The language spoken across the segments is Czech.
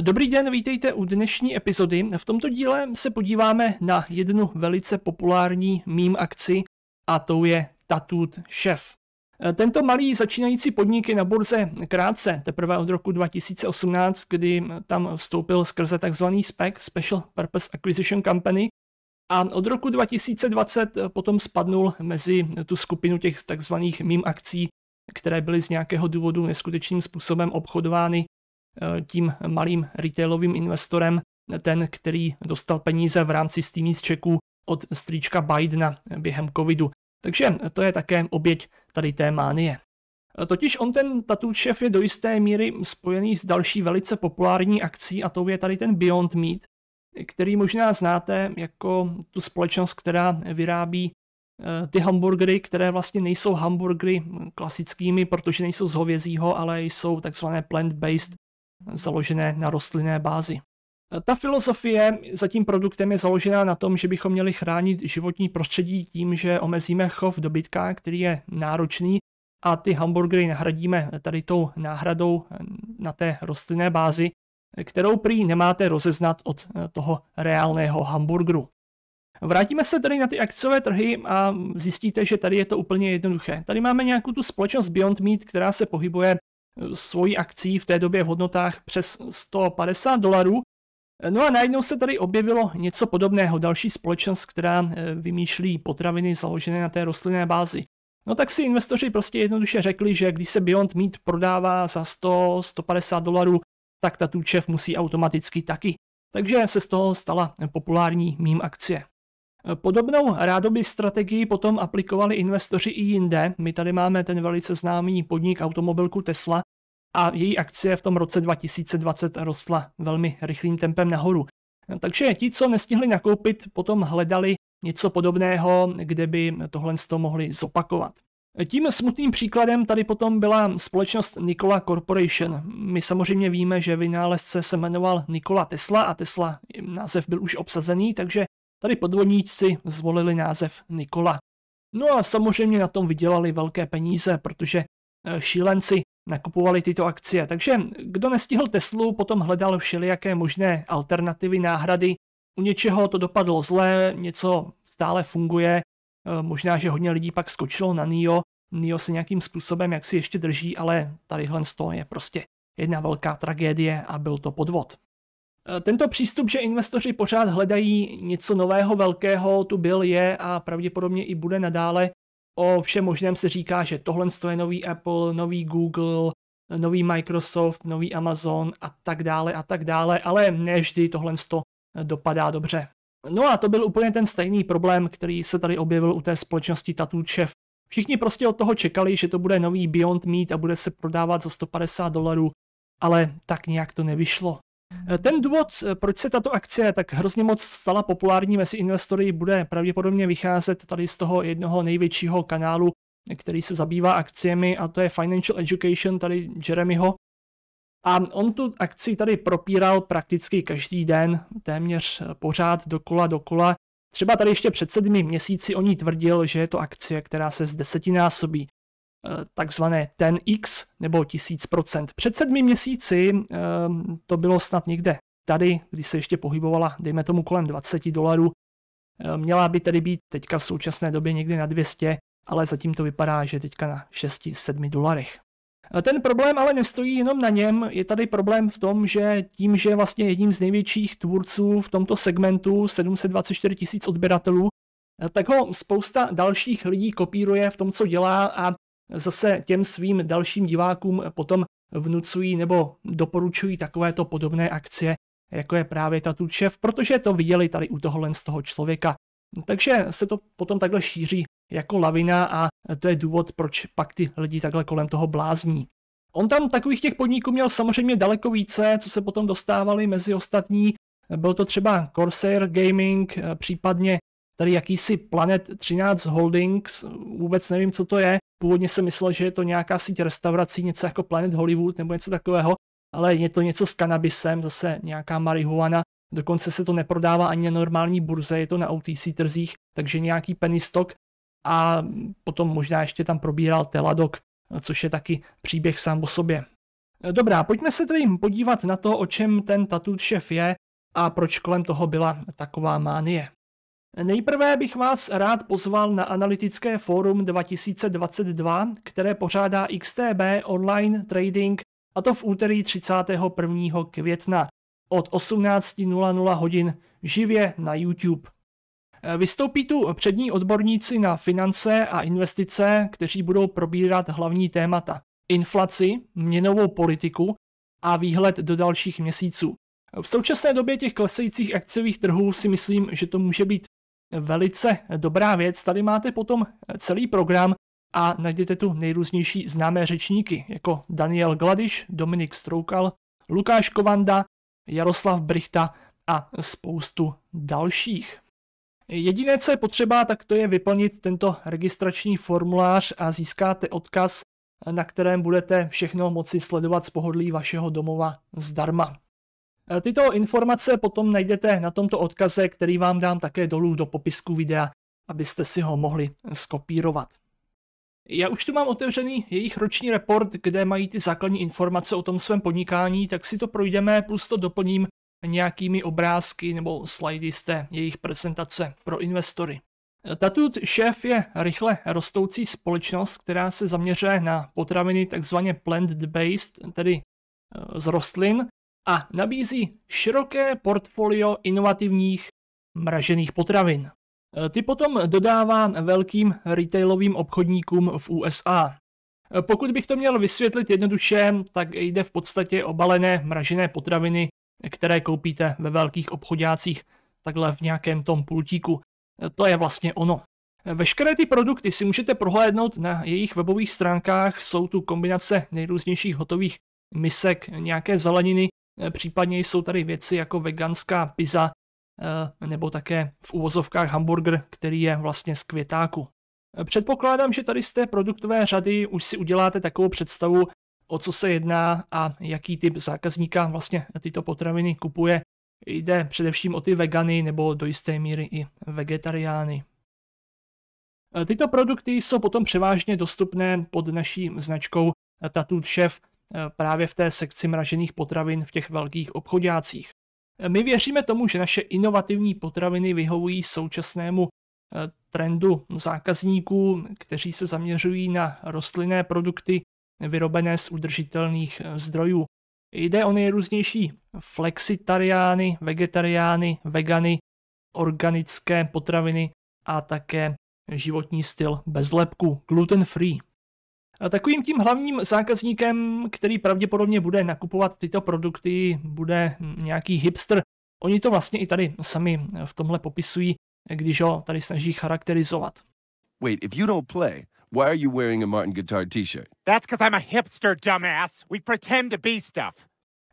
Dobrý den, vítejte u dnešní epizody. V tomto díle se podíváme na jednu velice populární mým akci a tou je Tatut Chef. Tento malý začínající podnik je na burze krátce, teprve od roku 2018, kdy tam vstoupil skrze tzv. spec, Special Purpose Acquisition Company, a od roku 2020 potom spadnul mezi tu skupinu těch tzv. mým akcí, které byly z nějakého důvodu neskutečným způsobem obchodovány Eh, tím malým retailovým investorem, ten, který dostal peníze v rámci Steamy z čeku od strýčka Bidena během covidu. Takže to je také oběť tady té mánie. Eh, totiž on ten Chef je do jisté míry spojený s další velice populární akcí a tou je tady ten Beyond Meat, který možná znáte jako tu společnost, která vyrábí eh, ty hamburgery, které vlastně nejsou hamburgery klasickými, protože nejsou z hovězího, ale jsou takzvané plant-based založené na rostlinné bázi. Ta filozofie za tím produktem je založená na tom, že bychom měli chránit životní prostředí tím, že omezíme chov dobytka, který je náročný a ty hamburgery nahradíme tady tou náhradou na té rostlinné bázi, kterou prý nemáte rozeznat od toho reálného hamburgeru. Vrátíme se tady na ty akciové trhy a zjistíte, že tady je to úplně jednoduché. Tady máme nějakou tu společnost Beyond Meat, která se pohybuje svojí akcí v té době v hodnotách přes 150 dolarů. No a najednou se tady objevilo něco podobného, další společnost, která eh, vymýšlí potraviny založené na té rostlinné bázi. No tak si investoři prostě jednoduše řekli, že když se Beyond Meat prodává za 100-150 dolarů, tak ta tůčev musí automaticky taky. Takže se z toho stala populární mým akcie. Podobnou rádoby strategii potom aplikovali investoři i jinde. My tady máme ten velice známý podnik automobilku Tesla a její akcie v tom roce 2020 rostla velmi rychlým tempem nahoru. Takže ti, co nestihli nakoupit, potom hledali něco podobného, kde by tohle toho mohli zopakovat. Tím smutným příkladem tady potom byla společnost Nikola Corporation. My samozřejmě víme, že vynálezce se jmenoval Nikola Tesla a Tesla název byl už obsazený, takže Tady podvodníci zvolili název Nikola. No a samozřejmě na tom vydělali velké peníze, protože e, šílenci nakupovali tyto akcie. Takže kdo nestihl Teslu, potom hledal všelijaké možné alternativy, náhrady. U něčeho to dopadlo zlé, něco stále funguje, e, možná, že hodně lidí pak skočilo na NIO, NIO se nějakým způsobem jaksi ještě drží, ale tadyhle z toho je prostě jedna velká tragédie a byl to podvod. Eh, tento přístup, že investoři pořád hledají něco nového, velkého, tu byl, je a pravděpodobně i bude nadále. O všem možném se říká, že tohle je nový Apple, nový Google, nový Microsoft, nový Amazon a tak dále a tak dále, ale ne vždy tohle eh, dopadá dobře. No a to byl úplně ten stejný problém, který se tady objevil u té společnosti Chef. Všichni prostě od toho čekali, že to bude nový Beyond Meat a bude se prodávat za 150 dolarů, ale tak nějak to nevyšlo. Eh, ten důvod, eh, proč se tato akce tak hrozně moc stala populární mezi investory, bude pravděpodobně vycházet tady z toho jednoho největšího kanálu, který se zabývá akciemi, a to je Financial Education, tady Jeremyho. A on tu akci tady propíral prakticky každý den, téměř eh, pořád dokola dokola. Třeba tady ještě před sedmi měsíci o ní tvrdil, že je to akcie, která se z Eh, takzvané ten x nebo 1000%. Před sedmi měsíci eh, to bylo snad někde tady, když se ještě pohybovala, dejme tomu kolem 20 dolarů, eh, měla by tedy být teďka v současné době někdy na 200, ale zatím to vypadá, že teďka na 6-7 dolarech. Ten problém ale nestojí jenom na něm, je tady problém v tom, že tím, že vlastně jedním z největších tvůrců v tomto segmentu 724 tisíc odběratelů, tak ho spousta dalších lidí kopíruje v tom, co dělá a zase těm svým dalším divákům potom vnucují nebo doporučují takovéto podobné akcie, jako je právě ta Chef, protože to viděli tady u tohohle z toho člověka. Takže se to potom takhle šíří jako lavina a to je důvod, proč pak ty lidi takhle kolem toho blázní. On tam takových těch podniků měl samozřejmě daleko více, co se potom dostávali mezi ostatní. Byl to třeba Corsair Gaming, případně tady jakýsi Planet 13 Holdings, vůbec nevím, co to je. Původně jsem myslel, že je to nějaká síť restaurací, něco jako Planet Hollywood nebo něco takového, ale je to něco s kanabisem, zase nějaká marihuana. Dokonce se to neprodává ani na normální burze, je to na OTC trzích, takže nějaký penny stock. A potom možná ještě tam probíral Teladoc, což je taky příběh sám o sobě. Dobrá, pojďme se tedy podívat na to, o čem ten Tatud šef je a proč kolem toho byla taková mánie. Nejprve bych vás rád pozval na analytické fórum 2022, které pořádá XTB Online Trading, a to v úterý 31. května od 18.00 hodin živě na YouTube. Vystoupí tu přední odborníci na finance a investice, kteří budou probírat hlavní témata inflaci, měnovou politiku a výhled do dalších měsíců. V současné době těch klesajících akciových trhů si myslím, že to může být velice dobrá věc. Tady máte potom celý program a najdete tu nejrůznější známé řečníky, jako Daniel Gladiš, Dominik Stroukal, Lukáš Kovanda, Jaroslav Brichta a spoustu dalších. Jediné, co je potřeba, tak to je vyplnit tento registrační formulář a získáte odkaz, na kterém budete všechno moci sledovat z pohodlí vašeho domova zdarma. Eh, tyto informace potom najdete na tomto odkaze, který vám dám také dolů do popisku videa, abyste si ho mohli eh, skopírovat. Já už tu mám otevřený jejich roční report, kde mají ty základní informace o tom svém podnikání, tak si to projdeme, plus to doplním nějakými obrázky nebo slidy z té jejich prezentace pro investory. Eh, Tatut Chef je rychle rostoucí společnost, která se zaměřuje na potraviny takzvaně plant-based, tedy z rostlin, a nabízí široké portfolio inovativních mražených potravin. E, ty potom dodává velkým retailovým obchodníkům v USA. E, pokud bych to měl vysvětlit jednoduše, tak jde v podstatě o balené mražené potraviny, které koupíte ve velkých obchodácích, takhle v nějakém tom pultíku. E, to je vlastně ono. Veškeré ty produkty si můžete prohlédnout na jejich webových stránkách, jsou tu kombinace nejrůznějších hotových misek, nějaké zeleniny, Eh, případně jsou tady věci jako veganská pizza eh, nebo také v uvozovkách hamburger, který je vlastně z květáku. Eh, předpokládám, že tady z té produktové řady už si uděláte takovou představu, o co se jedná a jaký typ zákazníka vlastně tyto potraviny kupuje. Jde především o ty vegany nebo do jisté míry i vegetariány. Tyto produkty jsou potom převážně dostupné pod naší značkou Tattooed Chef, Eh, právě v té sekci mražených potravin v těch velkých obchodňácích. Eh, my věříme tomu, že naše inovativní potraviny vyhovují současnému eh, trendu zákazníků, kteří se zaměřují na rostlinné produkty vyrobené z udržitelných zdrojů. Jde o nejrůznější flexitariány, vegetariány, vegany, organické potraviny a také životní styl bez lepku, gluten free. Takovým tím hlavním zákazníkem, který pravděpodobně bude nakupovat tyto produkty, bude nějaký hipster. Oni to vlastně i tady sami v tomhle popisují, když ho tady snaží charakterizovat. Wait, if you don't play, why are you wearing a Martin Guitar t-shirt? That's because I'm a hipster, dumbass. We pretend to be stuff.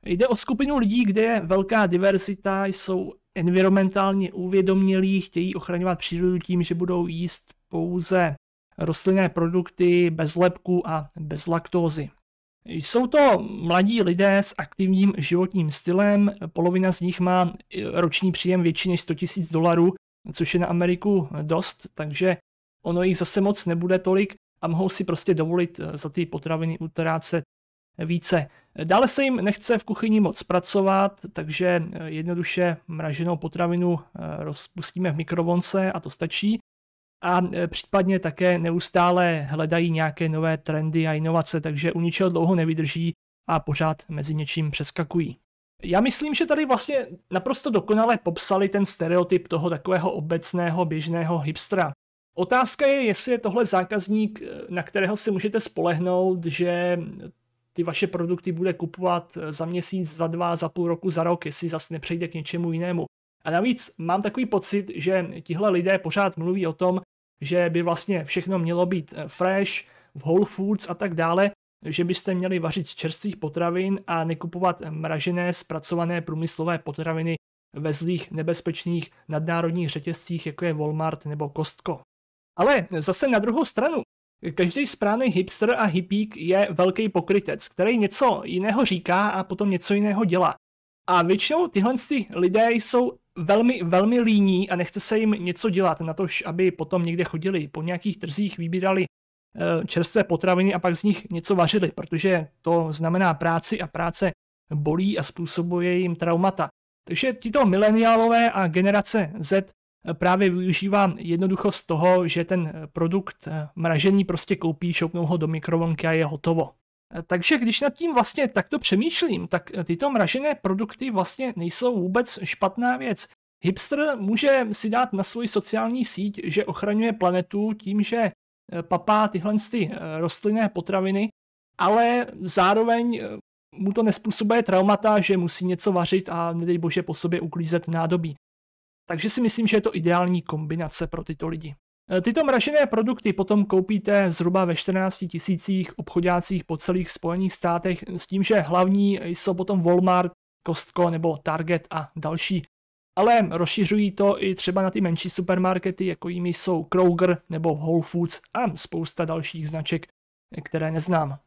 Jde o skupinu lidí, kde je velká diverzita, jsou environmentálně uvědomělí, chtějí ochraňovat přírodu tím, že budou jíst pouze rostlinné produkty bez lepku a bez laktózy. Jsou to mladí lidé s aktivním životním stylem, polovina z nich má e, roční příjem větší než 100 000 dolarů, což je na Ameriku dost, takže ono jich zase moc nebude tolik a mohou si prostě dovolit e, za ty potraviny utrácet více. Dále se jim nechce v kuchyni moc pracovat, takže e, jednoduše mraženou potravinu rozpustíme v mikrovonce a to stačí a e, případně také neustále hledají nějaké nové trendy a inovace, takže u ničeho dlouho nevydrží a pořád mezi něčím přeskakují. Já myslím, že tady vlastně naprosto dokonale popsali ten stereotyp toho takového obecného běžného hipstra. Otázka je, jestli je tohle zákazník, e, na kterého si můžete spolehnout, že ty vaše produkty bude kupovat e, za měsíc, za dva, za půl roku, za rok, jestli zase nepřejde k něčemu jinému. A navíc mám takový pocit, že tihle lidé pořád mluví o tom, že by vlastně všechno mělo být eh, fresh, v Whole Foods a tak dále, že byste měli vařit z čerstvých potravin a nekupovat eh, mražené, zpracované průmyslové potraviny ve zlých, nebezpečných nadnárodních řetězcích, jako je Walmart nebo Costco. Ale zase na druhou stranu, každý správný hipster a hippík je velký pokrytec, který něco jiného říká a potom něco jiného dělá. A většinou tyhle lidé jsou velmi, velmi líní a nechce se jim něco dělat, na to, aby potom někde chodili po nějakých trzích, vybírali eh, čerstvé potraviny a pak z nich něco vařili, protože to znamená práci a práce bolí a způsobuje jim traumata. Takže tito mileniálové a generace Z eh, právě využívá jednoduchost toho, že ten eh, produkt mražený prostě koupí, šoupnou ho do mikrovlnky a je hotovo. Takže když nad tím vlastně takto přemýšlím, tak tyto mražené produkty vlastně nejsou vůbec špatná věc. Hipster může si dát na svoji sociální síť, že ochraňuje planetu tím, že eh, papá tyhle ty eh, rostlinné potraviny, ale zároveň eh, mu to nespůsobuje traumata, že musí něco vařit a nedej bože po sobě uklízet nádobí. Takže si myslím, že je to ideální kombinace pro tyto lidi. Eh, tyto mražené produkty potom koupíte zhruba ve 14 tisících obchodácích po celých Spojených státech s tím, že hlavní jsou potom Walmart, Costco nebo Target a další. Ale rozšiřují to i třeba na ty menší supermarkety, jako jimi jsou Kroger nebo Whole Foods a spousta dalších značek, eh, které neznám.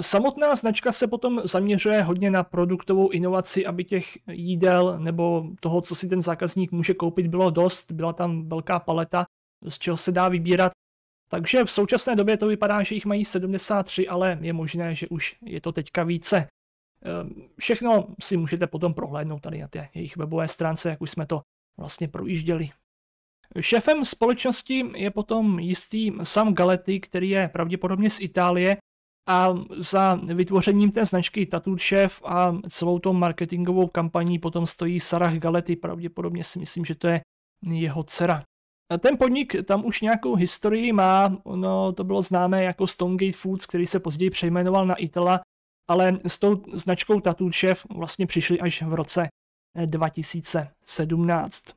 Samotná značka se potom zaměřuje hodně na produktovou inovaci, aby těch jídel nebo toho, co si ten zákazník může koupit, bylo dost. Byla tam velká paleta z čeho se dá vybírat. Takže v současné době to vypadá, že jich mají 73, ale je možné, že už je to teďka více. Ehm, všechno si můžete potom prohlédnout tady na té jejich webové stránce, jak už jsme to vlastně projížděli. Šéfem společnosti je potom jistý Sam Galetti, který je pravděpodobně z Itálie a za vytvořením té značky Tattoo Chef a celou tou marketingovou kampaní potom stojí Sarah Galetti, pravděpodobně si myslím, že to je jeho dcera. Ten podnik tam už nějakou historii má, no to bylo známé jako Stonegate Foods, který se později přejmenoval na Itala, ale s tou značkou Tattoo Chef vlastně přišli až v roce 2017. Eh,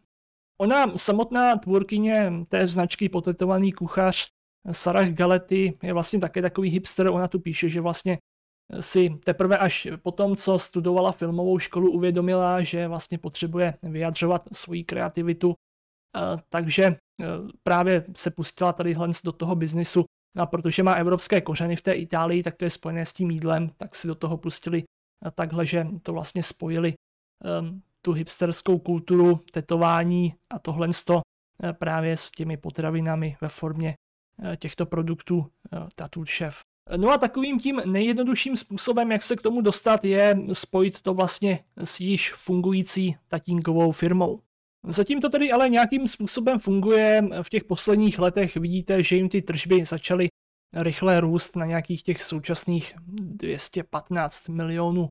ona samotná tvůrkyně té značky potetovaný kuchař eh, Sarah Galety je vlastně také takový hipster, ona tu píše, že vlastně eh, si teprve až po tom, co studovala filmovou školu, uvědomila, že vlastně potřebuje vyjadřovat svoji kreativitu Eh, takže eh, právě se pustila tady do toho biznisu a protože má evropské kořeny v té Itálii, tak to je spojené s tím jídlem, tak si do toho pustili eh, takhle, že to vlastně spojili ehm, tu hipsterskou kulturu, tetování a tohle právě s těmi potravinami ve formě těchto produktů Tattoo Chef. No a takovým tím nejjednodušším způsobem, jak se k tomu dostat, je spojit to vlastně s již fungující tatínkovou firmou. Zatím to tedy ale nějakým způsobem funguje. V těch posledních letech vidíte, že jim ty tržby začaly rychle růst na nějakých těch současných 215 milionů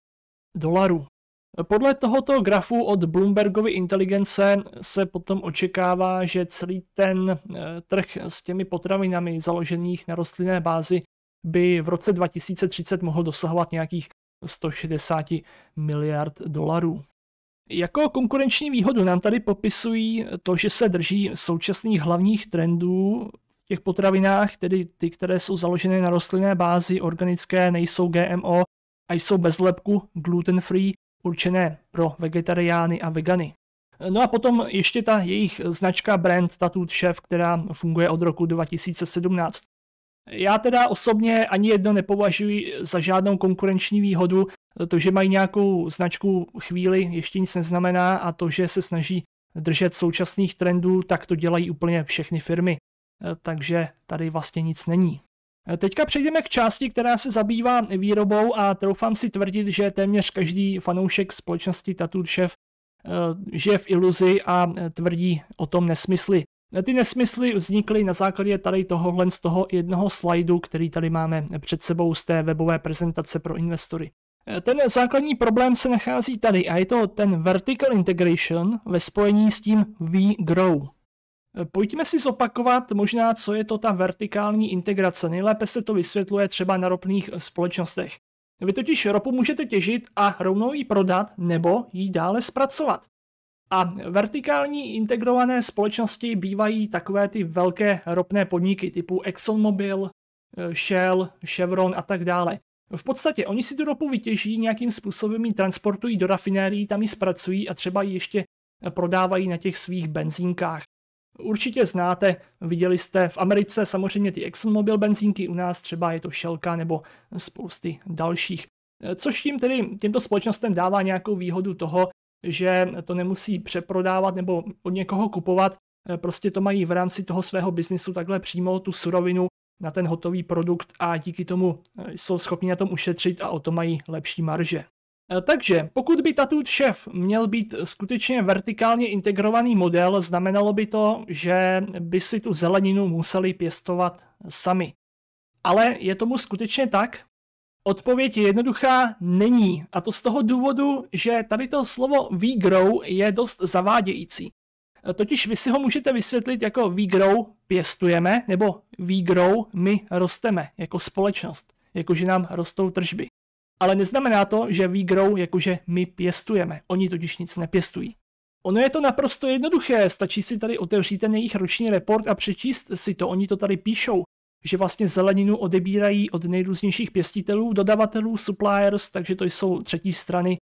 dolarů. Podle tohoto grafu od Bloombergovy inteligence se potom očekává, že celý ten eh, trh s těmi potravinami založených na rostlinné bázi by v roce 2030 mohl dosahovat nějakých 160 miliard dolarů. Jako konkurenční výhodu nám tady popisují to, že se drží současných hlavních trendů v těch potravinách, tedy ty, které jsou založeny na rostlinné bázi, organické, nejsou GMO a jsou bez lepku, gluten-free, určené pro vegetariány a vegany. No a potom ještě ta jejich značka brand Tattooed Chef, která funguje od roku 2017. Já teda osobně ani jedno nepovažuji za žádnou konkurenční výhodu. To, že mají nějakou značku chvíli, ještě nic neznamená a to, že se snaží držet současných trendů, tak to dělají úplně všechny firmy. Eh, takže tady vlastně nic není. Eh, teďka přejdeme k části, která se zabývá výrobou a troufám si tvrdit, že téměř každý fanoušek společnosti Tattoo Chef eh, žije v iluzi a tvrdí o tom nesmysly. Ty nesmysly vznikly na základě tady tohohle z toho jednoho slajdu, který tady máme před sebou z té webové prezentace pro investory. Ten základní problém se nachází tady a je to ten vertical integration ve spojení s tím V-grow. Pojďme si zopakovat možná, co je to ta vertikální integrace. Nejlépe se to vysvětluje třeba na ropných společnostech. Vy totiž ropu můžete těžit a rovnou ji prodat nebo ji dále zpracovat. A vertikální integrované společnosti bývají takové ty velké ropné podniky typu ExxonMobil, eh, Shell, Chevron a tak dále. V podstatě oni si tu ropu vytěží, nějakým způsobem ji transportují do rafinérií, tam ji zpracují a třeba ji ještě prodávají na těch svých benzínkách. Určitě znáte, viděli jste v Americe samozřejmě ty ExxonMobil benzínky, u nás třeba je to Shellka nebo spousty dalších. Eh, což tím tedy těmto společnostem dává nějakou výhodu toho, že to nemusí přeprodávat nebo od někoho kupovat, eh, prostě to mají v rámci toho svého biznisu takhle přímo tu surovinu na ten hotový produkt a díky tomu eh, jsou schopni na tom ušetřit a o to mají lepší marže. Eh, takže pokud by Tattooed Chef měl být skutečně vertikálně integrovaný model, znamenalo by to, že by si tu zeleninu museli pěstovat sami. Ale je tomu skutečně tak? Odpověď je jednoduchá, není. A to z toho důvodu, že tady to slovo výgrou je dost zavádějící. E, totiž vy si ho můžete vysvětlit jako výgrou pěstujeme nebo výgrou my rosteme jako společnost, jakože nám rostou tržby. Ale neznamená to, že výgrou jakože my pěstujeme. Oni totiž nic nepěstují. Ono je to naprosto jednoduché, stačí si tady otevřít ten jejich roční report a přečíst si to, oni to tady píšou že vlastně zeleninu odebírají od nejrůznějších pěstitelů, dodavatelů, suppliers, takže to jsou třetí strany.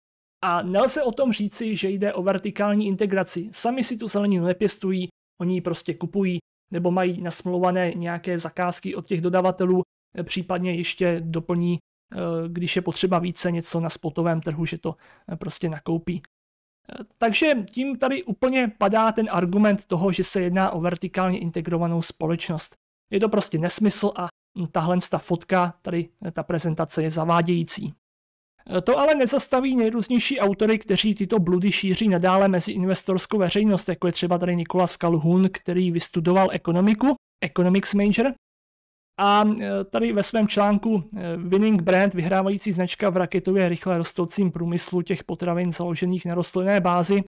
A nelze o tom říci, že jde o vertikální integraci. Sami si tu zeleninu nepěstují, oni ji prostě kupují, nebo mají nasmluvané nějaké zakázky od těch dodavatelů, eh, případně ještě doplní, eh, když je potřeba více něco na spotovém trhu, že to eh, prostě nakoupí. Takže tím tady úplně padá ten argument toho, že se jedná o vertikálně integrovanou společnost. Je to prostě nesmysl a tahle ta fotka, tady ta prezentace je zavádějící. To ale nezastaví nejrůznější autory, kteří tyto bludy šíří nadále mezi investorskou veřejnost, jako je třeba tady Nikolas Calhoun, který vystudoval ekonomiku, economics major, a e, tady ve svém článku e, Winning Brand, vyhrávající značka v raketově rychle rostoucím průmyslu těch potravin založených na rostlinné bázi,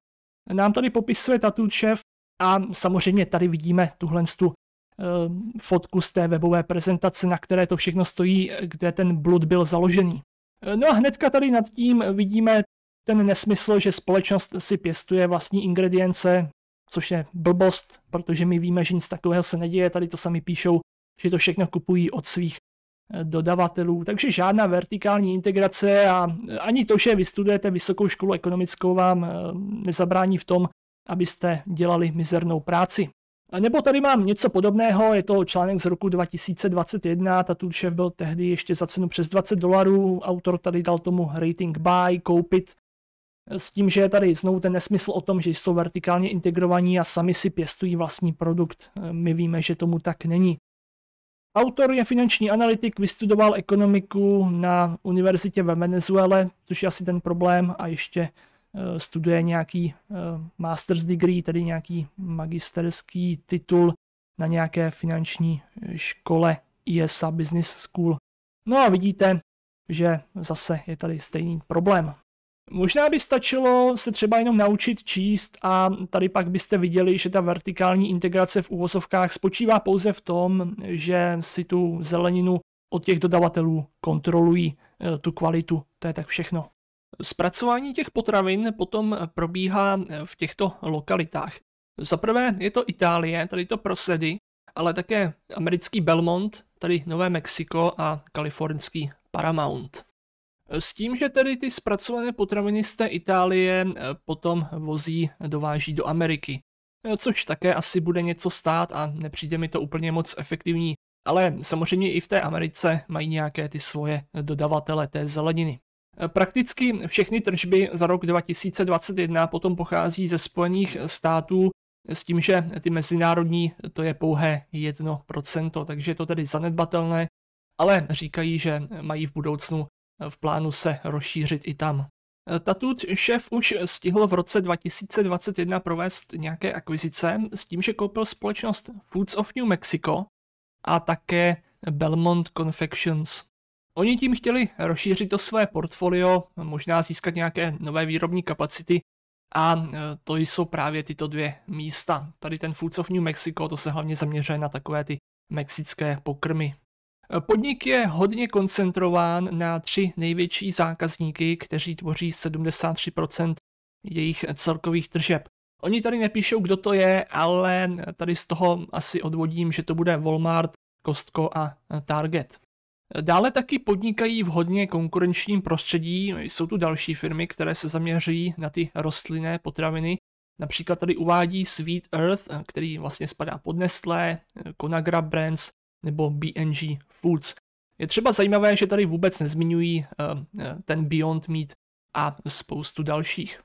nám tady popisuje Tatu šéf a samozřejmě tady vidíme tuhle tu Eh, fotku z té webové prezentace, na které to všechno stojí, kde ten blud byl založený. Eh, no a hnedka tady nad tím vidíme ten nesmysl, že společnost si pěstuje vlastní ingredience, což je blbost, protože my víme, že nic takového se neděje, tady to sami píšou, že to všechno kupují od svých eh, dodavatelů, takže žádná vertikální integrace a ani to, že vystudujete vysokou školu ekonomickou, vám nezabrání v tom, abyste dělali mizernou práci nebo tady mám něco podobného, je to článek z roku 2021, Tatulšev byl tehdy ještě za cenu přes 20 dolarů, autor tady dal tomu rating buy, koupit, s tím, že je tady znovu ten nesmysl o tom, že jsou vertikálně integrovaní a sami si pěstují vlastní produkt. My víme, že tomu tak není. Autor je finanční analytik, vystudoval ekonomiku na univerzitě ve Venezuele, což je asi ten problém, a ještě Eh, studuje nějaký eh, master's degree, tedy nějaký magisterský titul na nějaké finanční eh, škole ISA Business School. No a vidíte, že zase je tady stejný problém. Možná by stačilo se třeba jenom naučit číst a tady pak byste viděli, že ta vertikální integrace v uvozovkách spočívá pouze v tom, že si tu zeleninu od těch dodavatelů kontrolují tu kvalitu. To je tak všechno. Zpracování těch potravin potom probíhá eh, v těchto lokalitách. Za prvé je to Itálie, tady to Prosedy, ale také americký Belmont, tady Nové Mexiko a kalifornský Paramount. S tím, že tedy ty zpracované potraviny z té Itálie eh, potom vozí, dováží do Ameriky. Eh, což také asi bude něco stát a nepřijde mi to úplně moc efektivní. Ale samozřejmě i v té Americe mají nějaké ty svoje dodavatele té zeleniny. Eh, prakticky všechny tržby za rok 2021 potom pochází ze Spojených států s tím, že ty mezinárodní to je pouhé 1%, takže je to tedy zanedbatelné, ale říkají, že mají v budoucnu eh, v plánu se rozšířit i tam. Eh, Tatut šéf už stihl v roce 2021 provést nějaké akvizice s tím, že koupil společnost Foods of New Mexico a také Belmont Confections. Oni tím chtěli rozšířit to své portfolio, možná získat nějaké nové výrobní kapacity a e, to jsou právě tyto dvě místa. Tady ten Foods of New Mexico, to se hlavně zaměřuje na takové ty mexické pokrmy. E, podnik je hodně koncentrován na tři největší zákazníky, kteří tvoří 73% jejich celkových tržeb. Oni tady nepíšou, kdo to je, ale tady z toho asi odvodím, že to bude Walmart, Costco a e, Target. Dále taky podnikají v hodně konkurenčním prostředí. Jsou tu další firmy, které se zaměřují na ty rostlinné potraviny. Například tady uvádí Sweet Earth, který vlastně spadá pod Nestlé, Conagra Brands nebo BNG Foods. Je třeba zajímavé, že tady vůbec nezmiňují eh, eh, ten Beyond Meat a spoustu dalších.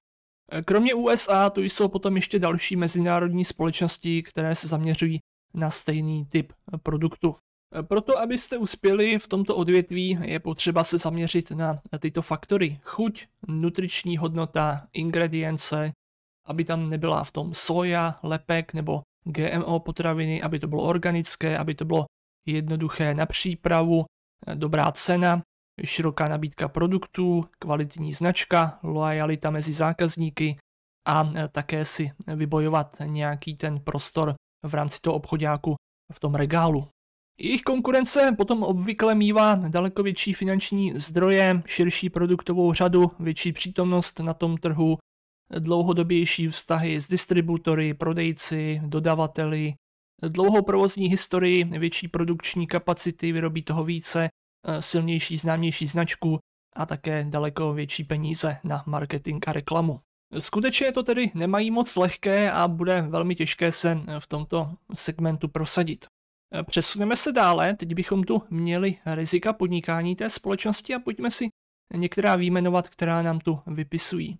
Eh, kromě USA tu jsou potom ještě další mezinárodní společnosti, které se zaměřují na stejný typ produktu. Proto, abyste uspěli v tomto odvětví, je potřeba se zaměřit na tyto faktory. Chuť, nutriční hodnota, ingredience, aby tam nebyla v tom soja, lepek nebo GMO potraviny, aby to bylo organické, aby to bylo jednoduché na přípravu, dobrá cena, široká nabídka produktů, kvalitní značka, loajalita mezi zákazníky a také si vybojovat nějaký ten prostor v rámci toho obchodáku v tom regálu. Jejich konkurence potom obvykle mývá daleko větší finanční zdroje, širší produktovou řadu, větší přítomnost na tom trhu, dlouhodobější vztahy s distributory, prodejci, dodavateli, dlouhou provozní historii, větší produkční kapacity, vyrobí toho více, eh, silnější, známější značku a také daleko větší peníze na marketing a reklamu. Skutečně to tedy nemají moc lehké a bude velmi těžké se eh, v tomto segmentu prosadit. Eh, přesuneme se dále, teď bychom tu měli rizika podnikání té společnosti a pojďme si některá výjmenovat, která nám tu vypisují.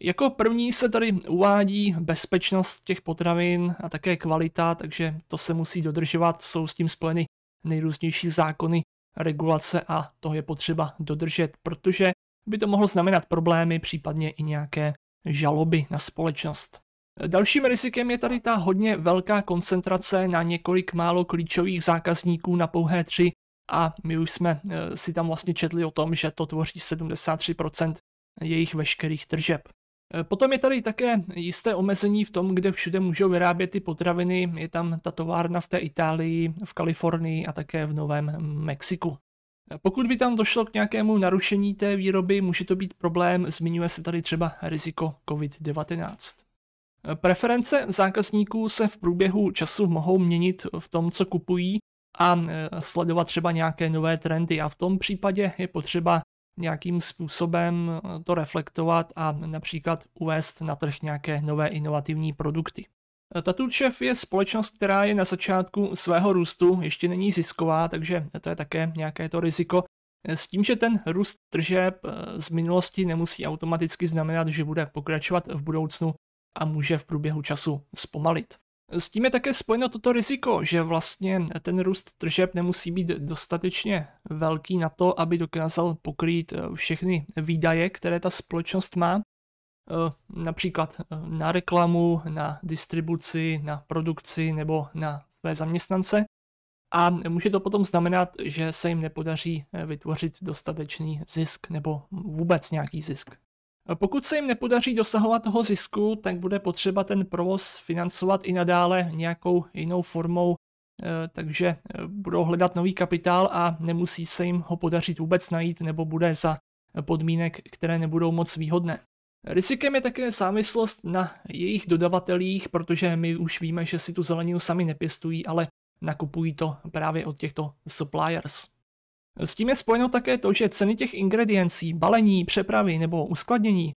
Jako první se tady uvádí bezpečnost těch potravin a také kvalita, takže to se musí dodržovat, jsou s tím spojeny nejrůznější zákony, regulace a to je potřeba dodržet, protože by to mohlo znamenat problémy, případně i nějaké žaloby na společnost. Dalším rizikem je tady ta hodně velká koncentrace na několik málo klíčových zákazníků na pouhé tři a my už jsme eh, si tam vlastně četli o tom, že to tvoří 73% jejich veškerých tržeb. Eh, potom je tady také jisté omezení v tom, kde všude můžou vyrábět ty potraviny. Je tam ta továrna v té Itálii, v Kalifornii a také v Novém Mexiku. Eh, pokud by tam došlo k nějakému narušení té výroby, může to být problém, zmiňuje se tady třeba riziko COVID-19. Preference zákazníků se v průběhu času mohou měnit v tom, co kupují a e, sledovat třeba nějaké nové trendy a v tom případě je potřeba nějakým způsobem e, to reflektovat a například uvést na trh nějaké nové inovativní produkty. E, Tatučev je společnost, která je na začátku svého růstu, ještě není zisková, takže to je také nějaké to riziko. S tím, že ten růst tržeb z minulosti nemusí automaticky znamenat, že bude pokračovat v budoucnu, a může v průběhu času zpomalit. S tím je také spojeno toto riziko, že vlastně ten růst tržeb nemusí být dostatečně velký na to, aby dokázal pokrýt eh, všechny výdaje, které ta společnost má, eh, například eh, na reklamu, na distribuci, na produkci nebo na své zaměstnance. A může to potom znamenat, že se jim nepodaří vytvořit dostatečný zisk nebo vůbec nějaký zisk. Pokud se jim nepodaří dosahovat toho zisku, tak bude potřeba ten provoz financovat i nadále nějakou jinou formou, e, takže e, budou hledat nový kapitál a nemusí se jim ho podařit vůbec najít nebo bude za podmínek, které nebudou moc výhodné. Rizikem je také závislost na jejich dodavatelích, protože my už víme, že si tu zeleninu sami nepěstují, ale nakupují to právě od těchto suppliers. S tím je spojeno také to, že ceny těch ingrediencí, balení, přepravy nebo uskladnění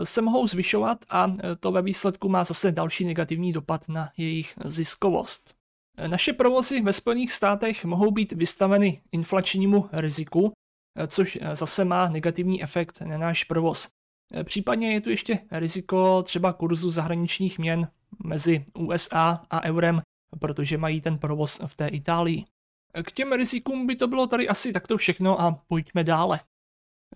eh, se mohou zvyšovat a eh, to ve výsledku má zase další negativní dopad na jejich ziskovost. Eh, naše provozy ve Spojených státech mohou být vystaveny inflačnímu riziku, což zase má negativní efekt na náš provoz. Případně je tu ještě riziko třeba kurzu zahraničních měn mezi USA a eurem, protože mají ten provoz v té Itálii. K těm rizikům by to bylo tady asi takto všechno a pojďme dále.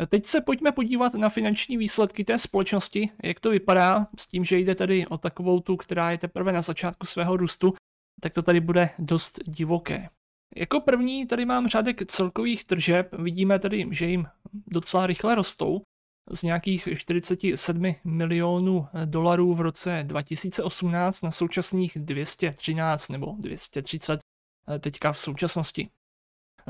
Teď se pojďme podívat na finanční výsledky té společnosti, jak to vypadá, s tím, že jde tady o takovou tu, která je teprve na začátku svého růstu, tak to tady bude dost divoké. Jako první tady mám řádek celkových tržeb, vidíme tady, že jim docela rychle rostou, z nějakých 47 milionů dolarů v roce 2018 na současných 213 nebo 230 Eh, teďka v současnosti.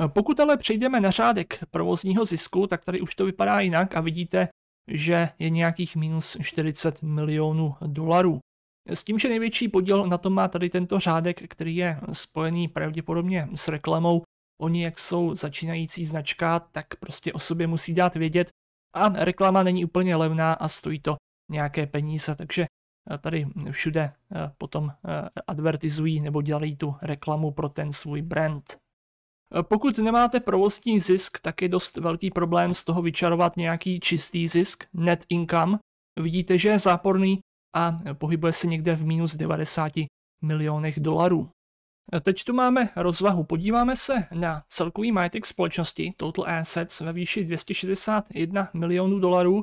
Eh, pokud ale přejdeme na řádek provozního zisku, tak tady už to vypadá jinak a vidíte, že je nějakých minus 40 milionů dolarů. S tím, že největší podíl na tom má tady tento řádek, který je spojený pravděpodobně s reklamou. Oni, jak jsou začínající značka, tak prostě o sobě musí dát vědět. A reklama není úplně levná a stojí to nějaké peníze, takže Eh, tady všude eh, potom eh, advertizují nebo dělají tu reklamu pro ten svůj brand. Pokud nemáte provozní zisk, tak je dost velký problém z toho vyčarovat nějaký čistý zisk, net income. Vidíte, že je záporný a pohybuje se někde v minus 90 milionech dolarů. Teď tu máme rozvahu. Podíváme se na celkový majetek společnosti Total Assets ve výši 261 milionů dolarů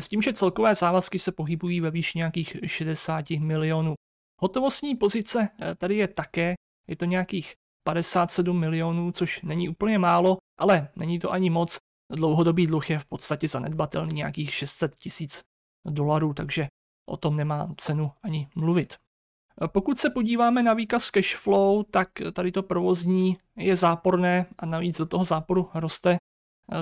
s tím, že celkové závazky se pohybují ve výši nějakých 60 milionů. Hotovostní pozice eh, tady je také, je to nějakých 57 milionů, což není úplně málo, ale není to ani moc. Dlouhodobý dluh je v podstatě zanedbatelný nějakých 600 tisíc dolarů, takže o tom nemá cenu ani mluvit. Eh, pokud se podíváme na výkaz cash flow, tak eh, tady to provozní je záporné a navíc do toho záporu roste,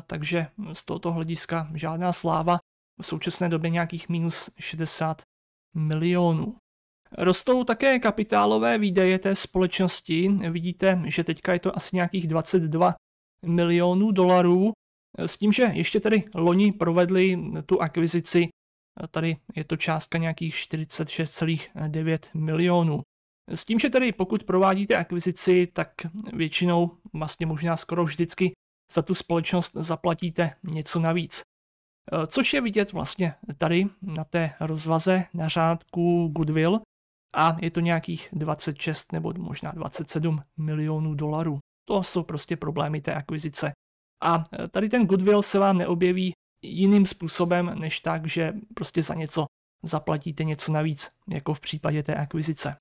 takže z tohoto hlediska žádná sláva v současné době nějakých minus 60 milionů. Rostou také kapitálové výdaje té společnosti. Vidíte, že teďka je to asi nějakých 22 milionů dolarů. S tím, že ještě tady loni provedli tu akvizici, tady je to částka nějakých 46,9 milionů. S tím, že tedy pokud provádíte akvizici, tak většinou, vlastně možná skoro vždycky, za tu společnost zaplatíte něco navíc. Eh, což je vidět vlastně tady na té rozvaze na řádku Goodwill a je to nějakých 26 nebo možná 27 milionů dolarů. To jsou prostě problémy té akvizice. A eh, tady ten Goodwill se vám neobjeví jiným způsobem, než tak, že prostě za něco zaplatíte něco navíc, jako v případě té akvizice.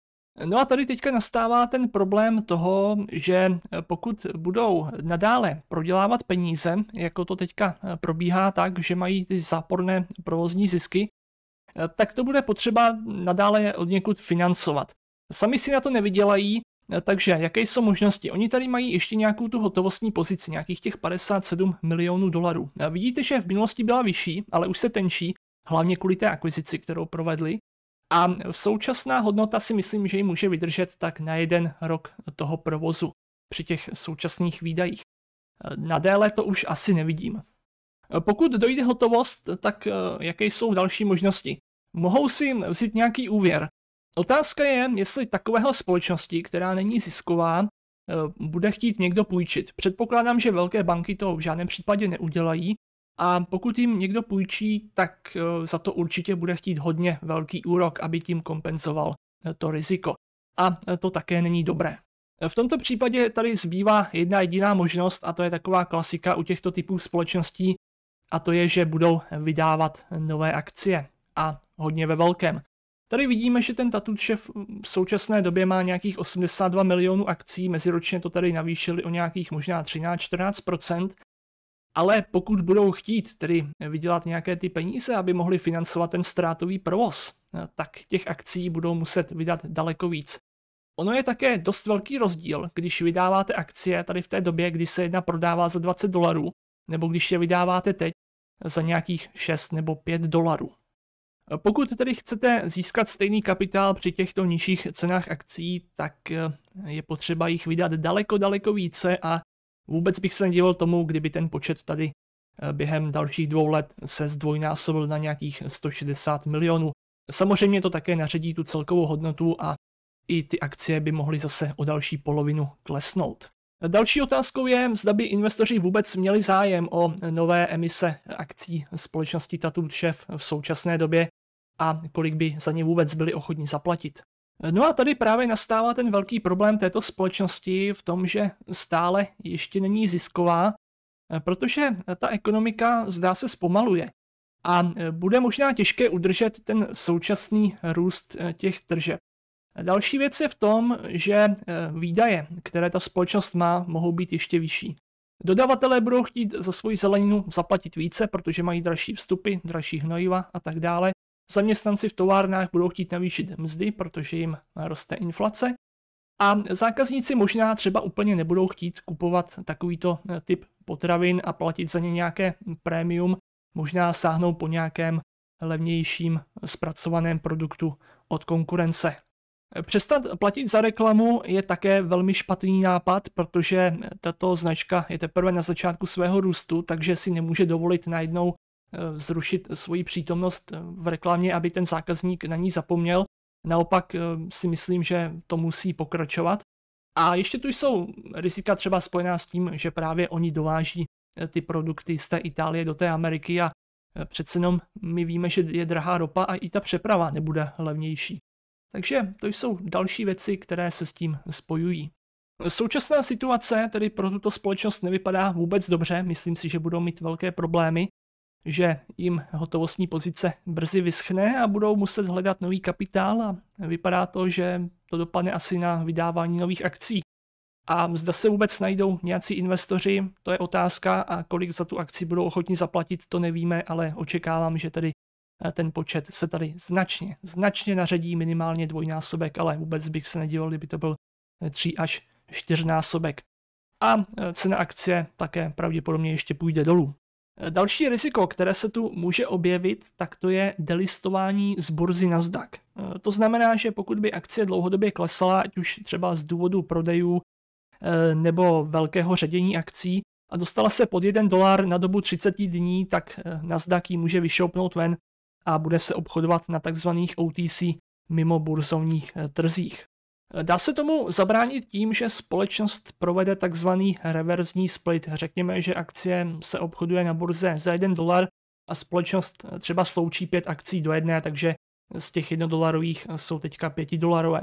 No a tady teďka nastává ten problém toho, že eh, pokud budou nadále prodělávat peníze, jako to teďka eh, probíhá tak, že mají ty záporné provozní zisky, eh, tak to bude potřeba nadále od někud financovat. Sami si na to nevydělají, takže jaké jsou možnosti? Oni tady mají ještě nějakou tu hotovostní pozici, nějakých těch 57 milionů dolarů. Vidíte, že v minulosti byla vyšší, ale už se tenčí, hlavně kvůli té akvizici, kterou provedli. A v současná hodnota si myslím, že ji může vydržet tak na jeden rok toho provozu při těch současných výdajích. Na déle to už asi nevidím. Pokud dojde hotovost, tak eh, jaké jsou další možnosti? Mohou si vzít nějaký úvěr. Otázka je, jestli takovéhle společnosti, která není zisková, eh, bude chtít někdo půjčit. Předpokládám, že velké banky to v žádném případě neudělají, a pokud jim někdo půjčí, tak eh, za to určitě bude chtít hodně velký úrok, aby tím kompenzoval eh, to riziko. A eh, to také není dobré. V tomto případě tady zbývá jedna jediná možnost, a to je taková klasika u těchto typů společností, a to je, že budou vydávat nové akcie a hodně ve velkém. Tady vidíme, že ten Tatutšev v současné době má nějakých 82 milionů akcí, meziročně to tady navýšili o nějakých možná 13-14%, ale pokud budou chtít tedy vydělat nějaké ty peníze, aby mohli financovat ten ztrátový provoz, tak těch akcí budou muset vydat daleko víc. Ono je také dost velký rozdíl, když vydáváte akcie tady v té době, kdy se jedna prodává za 20 dolarů, nebo když je vydáváte teď za nějakých 6 nebo 5 dolarů. Pokud tedy chcete získat stejný kapitál při těchto nižších cenách akcí, tak je potřeba jich vydat daleko, daleko více a Vůbec bych se nedivil tomu, kdyby ten počet tady eh, během dalších dvou let se zdvojnásobil na nějakých 160 milionů. Samozřejmě to také naředí tu celkovou hodnotu a i ty akcie by mohly zase o další polovinu klesnout. Další otázkou je, zda by investoři vůbec měli zájem o nové emise akcí společnosti Tattooed Chef v současné době a kolik by za ně vůbec byli ochotni zaplatit. No a tady právě nastává ten velký problém této společnosti v tom, že stále ještě není zisková, protože ta ekonomika zdá se zpomaluje a e, bude možná těžké udržet ten současný růst e, těch tržeb. Další věc je v tom, že e, výdaje, které ta společnost má, mohou být ještě vyšší. Dodavatelé budou chtít za svoji zeleninu zaplatit více, protože mají dražší vstupy, dražší hnojiva a tak dále. Zaměstnanci v továrnách budou chtít navýšit mzdy, protože jim roste inflace. A zákazníci možná třeba úplně nebudou chtít kupovat takovýto eh, typ potravin a platit za ně nějaké prémium, možná sáhnou po nějakém levnějším zpracovaném produktu od konkurence. Přestat platit za reklamu je také velmi špatný nápad, protože tato značka je teprve na začátku svého růstu, takže si nemůže dovolit najednou Eh, zrušit svoji přítomnost eh, v reklamě, aby ten zákazník na ní zapomněl. Naopak eh, si myslím, že to musí pokračovat. A ještě tu jsou rizika třeba spojená s tím, že právě oni dováží ty produkty z té Itálie do té Ameriky a přece jenom my víme, že je drahá ropa a i ta přeprava nebude levnější. Takže to jsou další věci, které se s tím spojují. Současná situace tedy pro tuto společnost nevypadá vůbec dobře, myslím si, že budou mít velké problémy že jim hotovostní pozice brzy vyschne a budou muset hledat nový kapitál a vypadá to, že to dopadne asi na vydávání nových akcí. A zda se vůbec najdou nějací investoři, to je otázka a kolik za tu akci budou ochotni zaplatit, to nevíme, ale očekávám, že tady eh, ten počet se tady značně, značně naředí minimálně dvojnásobek, ale vůbec bych se nedivil, kdyby to byl eh, tří až čtyřnásobek. A eh, cena akcie také pravděpodobně ještě půjde dolů. Další riziko, které se tu může objevit, tak to je delistování z burzy Nasdaq. Eh, to znamená, že pokud by akcie dlouhodobě klesala, ať už třeba z důvodu prodejů eh, nebo velkého ředění akcí, a dostala se pod 1 dolar na dobu 30 dní, tak eh, Nasdaq ji může vyšoupnout ven a bude se obchodovat na tzv. OTC mimo burzovních trzích. Dá se tomu zabránit tím, že společnost provede takzvaný reverzní split. Řekněme, že akcie se obchoduje na burze za 1 dolar a společnost třeba sloučí pět akcí do jedné, takže z těch jednodolarových jsou teďka pětidolarové.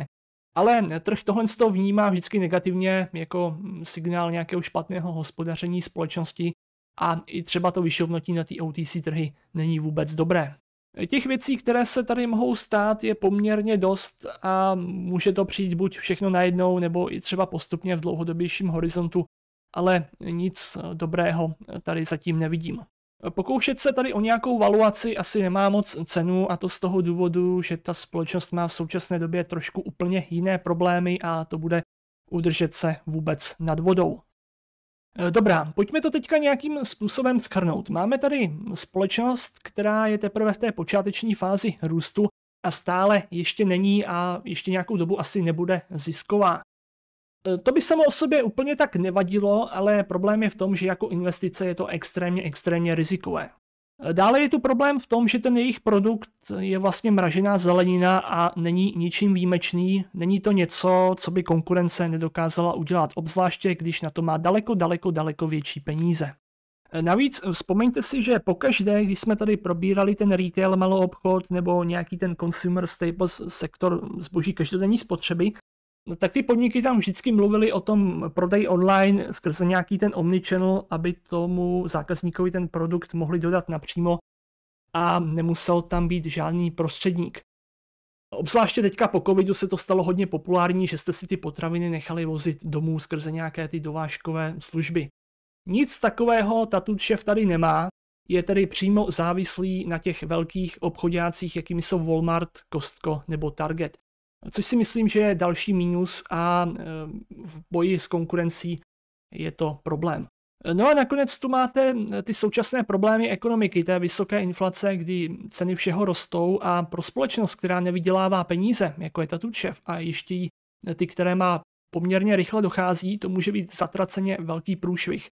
Ale trh tohle z toho vnímá vždycky negativně jako signál nějakého špatného hospodaření společnosti a i třeba to vyšovnotí na ty OTC trhy není vůbec dobré. Těch věcí, které se tady mohou stát, je poměrně dost a může to přijít buď všechno najednou, nebo i třeba postupně v dlouhodobějším horizontu, ale nic dobrého tady zatím nevidím. Pokoušet se tady o nějakou valuaci asi nemá moc cenu a to z toho důvodu, že ta společnost má v současné době trošku úplně jiné problémy a to bude udržet se vůbec nad vodou. Eh, dobrá, pojďme to teďka nějakým způsobem schrnout. Máme tady společnost, která je teprve v té počáteční fázi růstu a stále ještě není a ještě nějakou dobu asi nebude zisková. Eh, to by samo o sobě úplně tak nevadilo, ale problém je v tom, že jako investice je to extrémně, extrémně rizikové. Dále je tu problém v tom, že ten jejich produkt je vlastně mražená zelenina a není ničím výjimečný. Není to něco, co by konkurence nedokázala udělat, obzvláště když na to má daleko, daleko, daleko větší peníze. Navíc vzpomeňte si, že pokaždé, když jsme tady probírali ten retail, malou obchod nebo nějaký ten consumer staples sektor zboží každodenní spotřeby, No, tak ty podniky tam vždycky mluvili o tom prodej online skrze nějaký ten omnichannel, aby tomu zákazníkovi ten produkt mohli dodat napřímo a nemusel tam být žádný prostředník. Obzvláště teďka po covidu se to stalo hodně populární, že jste si ty potraviny nechali vozit domů skrze nějaké ty dovážkové služby. Nic takového Tatut šef tady nemá, je tedy přímo závislý na těch velkých obchodňácích, jakými jsou Walmart, Costco nebo Target. Což si myslím, že je další mínus a e, v boji s konkurencí je to problém. No a nakonec tu máte e, ty současné problémy ekonomiky, té vysoké inflace, kdy ceny všeho rostou a pro společnost, která nevydělává peníze, jako je Tatučev a ještě ty, které má poměrně rychle dochází, to může být zatraceně velký průšvih.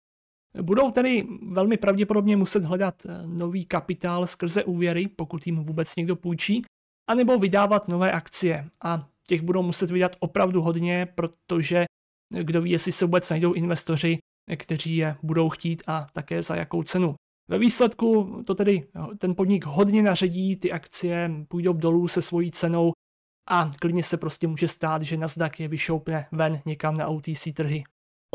Budou tedy velmi pravděpodobně muset hledat e, nový kapitál skrze úvěry, pokud jim vůbec někdo půjčí, anebo vydávat nové akcie. A těch budou muset vydat opravdu hodně, protože kdo ví, jestli se vůbec najdou investoři, kteří je budou chtít a také za jakou cenu. Ve výsledku to tedy ten podnik hodně naředí, ty akcie půjdou dolů se svojí cenou a klidně se prostě může stát, že Nasdaq je vyšoupne ven někam na OTC trhy.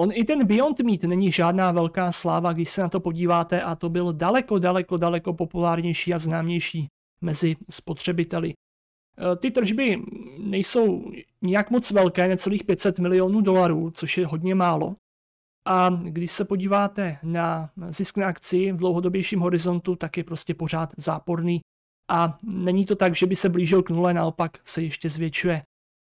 On i ten Beyond Meat není žádná velká sláva, když se na to podíváte a to byl daleko, daleko, daleko populárnější a známější mezi spotřebiteli. Eh, ty tržby nejsou nějak moc velké, necelých 500 milionů dolarů, což je hodně málo. A když se podíváte na zisk na akci v dlouhodobějším horizontu, tak je prostě pořád záporný. A není to tak, že by se blížil k nule, naopak se ještě zvětšuje.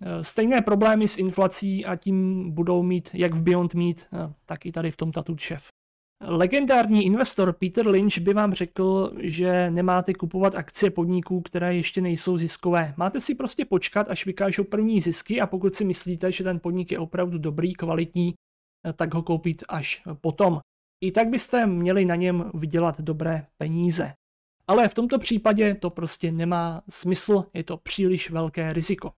Eh, stejné problémy s inflací a tím budou mít jak v Beyond Meat, eh, tak i tady v tom Tattooed Chef. Legendární investor Peter Lynch by vám řekl, že nemáte kupovat akcie podniků, které ještě nejsou ziskové. Máte si prostě počkat, až vykážou první zisky a pokud si myslíte, že ten podnik je opravdu dobrý, kvalitní, eh, tak ho koupit až potom. I tak byste měli na něm vydělat dobré peníze. Ale v tomto případě to prostě nemá smysl, je to příliš velké riziko.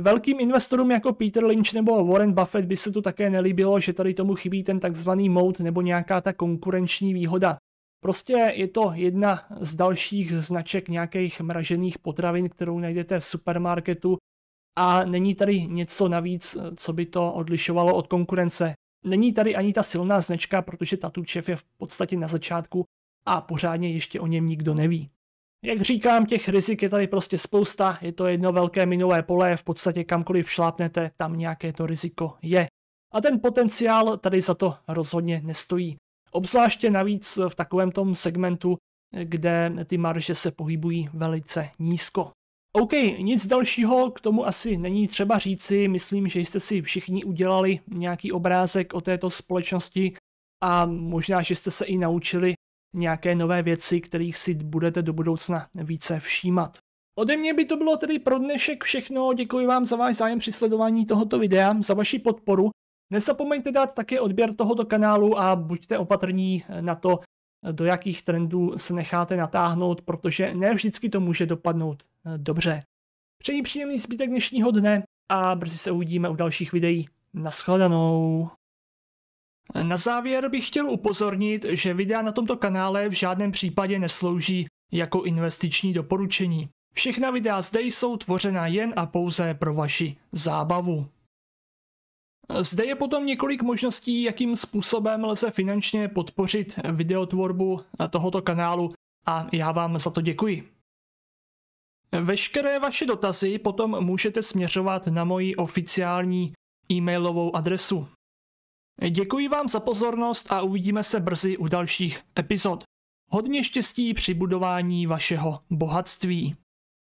Velkým investorům jako Peter Lynch nebo Warren Buffett by se tu také nelíbilo, že tady tomu chybí ten takzvaný mout nebo nějaká ta konkurenční výhoda. Prostě je to jedna z dalších značek nějakých mražených potravin, kterou najdete v supermarketu a není tady něco navíc, co by to odlišovalo od konkurence. Není tady ani ta silná značka, protože Tatučev je v podstatě na začátku a pořádně ještě o něm nikdo neví. Jak říkám, těch rizik je tady prostě spousta, je to jedno velké minové pole, v podstatě kamkoliv šlápnete, tam nějaké to riziko je. A ten potenciál tady za to rozhodně nestojí. Obzvláště navíc v takovém tom segmentu, kde ty marže se pohybují velice nízko. OK, nic dalšího k tomu asi není třeba říci, myslím, že jste si všichni udělali nějaký obrázek o této společnosti a možná, že jste se i naučili nějaké nové věci, kterých si budete do budoucna více všímat. Ode mě by to bylo tedy pro dnešek všechno, děkuji vám za váš zájem při sledování tohoto videa, za vaši podporu. Nezapomeňte dát také odběr tohoto kanálu a buďte opatrní na to, do jakých trendů se necháte natáhnout, protože ne vždycky to může dopadnout eh, dobře. Přeji příjemný zbytek dnešního dne a brzy se uvidíme u dalších videí. Naschledanou. Na závěr bych chtěl upozornit, že videa na tomto kanále v žádném případě neslouží jako investiční doporučení. Všechna videa zde jsou tvořena jen a pouze pro vaši zábavu. Zde je potom několik možností, jakým způsobem lze finančně podpořit videotvorbu tohoto kanálu a já vám za to děkuji. Veškeré vaše dotazy potom můžete směřovat na moji oficiální e-mailovou adresu Děkuji vám za pozornost a uvidíme se brzy u dalších epizod. Hodně štěstí při budování vašeho bohatství.